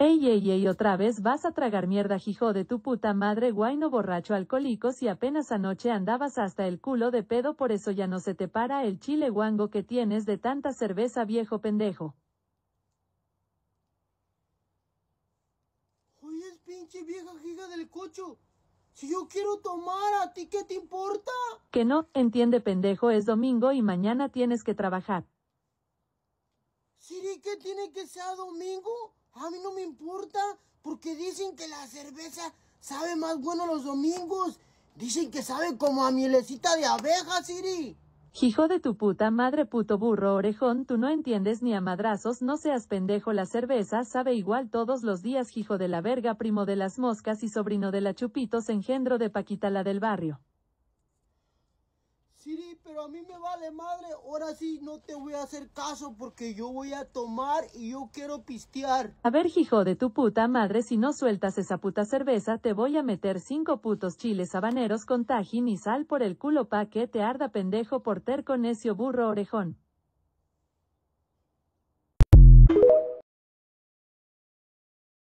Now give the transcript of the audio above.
Ey, ey, ey, otra vez vas a tragar mierda, hijo de tu puta madre, guayno borracho alcohólico, si apenas anoche andabas hasta el culo de pedo, por eso ya no se te para el chile guango que tienes de tanta cerveza, viejo pendejo. Oye, pinche vieja giga del cocho. Si yo quiero tomar, ¿a ti qué te importa? Que no, entiende pendejo, es domingo y mañana tienes que trabajar. ¿Siri qué tiene que ser domingo? A mí no me importa, porque dicen que la cerveza sabe más bueno los domingos. Dicen que sabe como a mielecita de abeja, Siri. Hijo de tu puta madre puto burro orejón, tú no entiendes ni a madrazos, no seas pendejo, la cerveza sabe igual todos los días, hijo de la verga, primo de las moscas y sobrino de la chupitos, engendro de Paquita la del barrio pero a mí me vale madre. Ahora sí no te voy a hacer caso porque yo voy a tomar y yo quiero pistear. A ver, hijo de tu puta madre, si no sueltas esa puta cerveza, te voy a meter cinco putos chiles habaneros con tajín y sal por el culo pa' que te arda pendejo por terco necio burro orejón.